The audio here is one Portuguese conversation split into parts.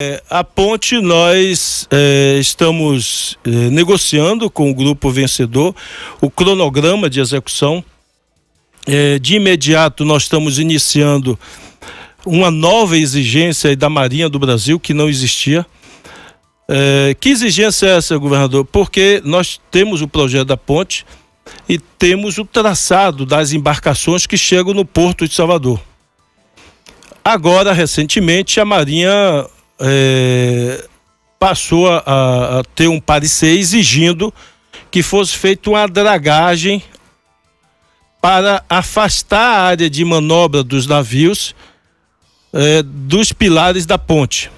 É, a ponte nós é, estamos é, negociando com o grupo vencedor o cronograma de execução. É, de imediato nós estamos iniciando uma nova exigência da Marinha do Brasil que não existia. É, que exigência é essa, governador? Porque nós temos o projeto da ponte e temos o traçado das embarcações que chegam no porto de Salvador. Agora, recentemente, a Marinha é, passou a, a, ter um parecer exigindo que fosse feita uma dragagem para afastar a área de manobra dos navios é, dos pilares da ponte.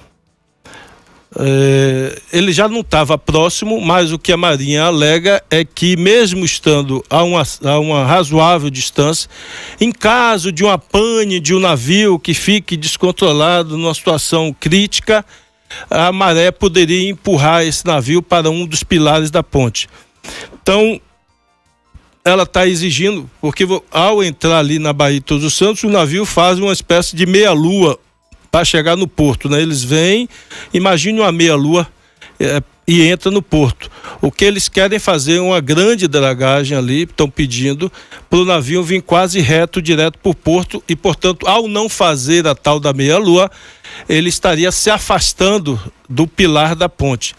Eh, ele já não estava próximo, mas o que a Marinha alega é que, mesmo estando a uma, a uma razoável distância, em caso de um pane de um navio que fique descontrolado numa situação crítica, a maré poderia empurrar esse navio para um dos pilares da ponte. Então, ela está exigindo, porque ao entrar ali na Bahia de Todos os Santos, o navio faz uma espécie de meia-lua para chegar no porto, né? Eles vêm, imagine uma meia-lua é, e entra no porto. O que eles querem fazer é uma grande dragagem ali, estão pedindo para o navio vir quase reto direto para o porto e, portanto, ao não fazer a tal da meia-lua, ele estaria se afastando do pilar da ponte.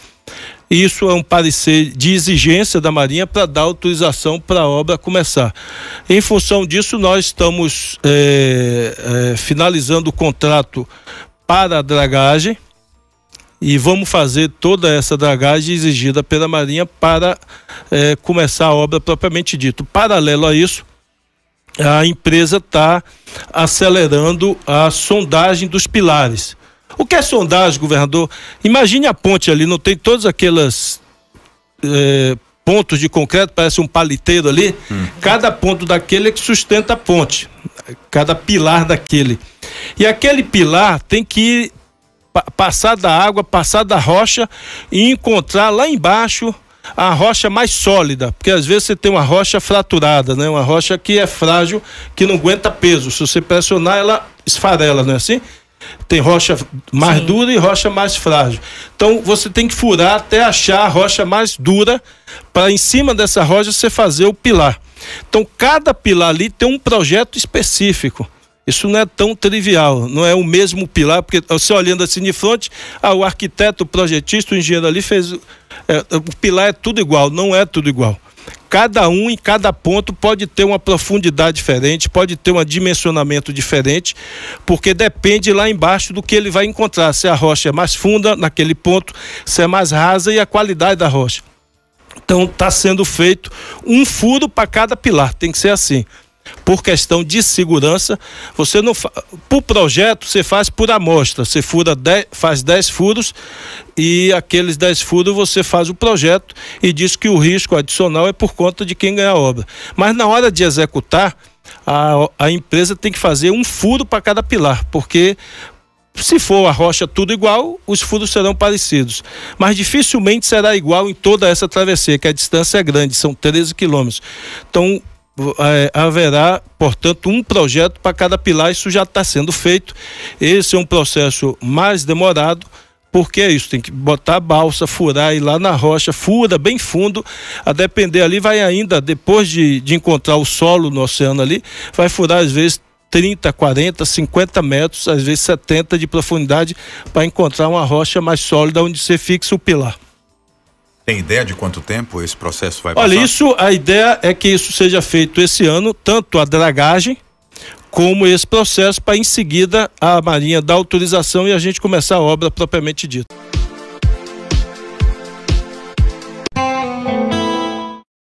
Isso é um parecer de exigência da Marinha para dar autorização para a obra começar. Em função disso, nós estamos é, é, finalizando o contrato para a dragagem e vamos fazer toda essa dragagem exigida pela Marinha para é, começar a obra propriamente dito. Paralelo a isso, a empresa está acelerando a sondagem dos pilares. O que é sondagem, governador? Imagine a ponte ali, não tem todas aquelas é, pontos de concreto, parece um paliteiro ali. Hum. Cada ponto daquele é que sustenta a ponte, cada pilar daquele. E aquele pilar tem que ir passar da água, passar da rocha e encontrar lá embaixo a rocha mais sólida, porque às vezes você tem uma rocha fraturada, né? Uma rocha que é frágil, que não aguenta peso. Se você pressionar, ela esfarela, não é assim? Tem rocha mais Sim. dura e rocha mais frágil. Então você tem que furar até achar a rocha mais dura para em cima dessa rocha você fazer o pilar. Então cada pilar ali tem um projeto específico. Isso não é tão trivial, não é o mesmo pilar, porque você olhando assim de frente, ah, o arquiteto, o projetista, o engenheiro ali fez. É, o pilar é tudo igual, não é tudo igual cada um em cada ponto pode ter uma profundidade diferente, pode ter um dimensionamento diferente, porque depende lá embaixo do que ele vai encontrar, se a rocha é mais funda naquele ponto, se é mais rasa e a qualidade da rocha. Então está sendo feito um furo para cada pilar, tem que ser assim por questão de segurança. Você não fa... por projeto você faz por amostra, você fura dez, faz 10 furos e aqueles 10 furos você faz o projeto e diz que o risco adicional é por conta de quem ganha a obra. Mas na hora de executar, a, a empresa tem que fazer um furo para cada pilar, porque se for a rocha tudo igual, os furos serão parecidos. Mas dificilmente será igual em toda essa travessia, que a distância é grande, são 13 quilômetros. Então, é, haverá, portanto, um projeto para cada pilar, isso já está sendo feito. Esse é um processo mais demorado, porque é isso, tem que botar a balsa, furar e lá na rocha, fura bem fundo, a depender ali, vai ainda, depois de, de encontrar o solo no oceano ali, vai furar às vezes 30, 40, 50 metros, às vezes 70 de profundidade, para encontrar uma rocha mais sólida onde você fixa o pilar. Tem ideia de quanto tempo esse processo vai Olha, passar? Olha, isso, a ideia é que isso seja feito esse ano, tanto a dragagem como esse processo, para em seguida a Marinha dar autorização e a gente começar a obra propriamente dita.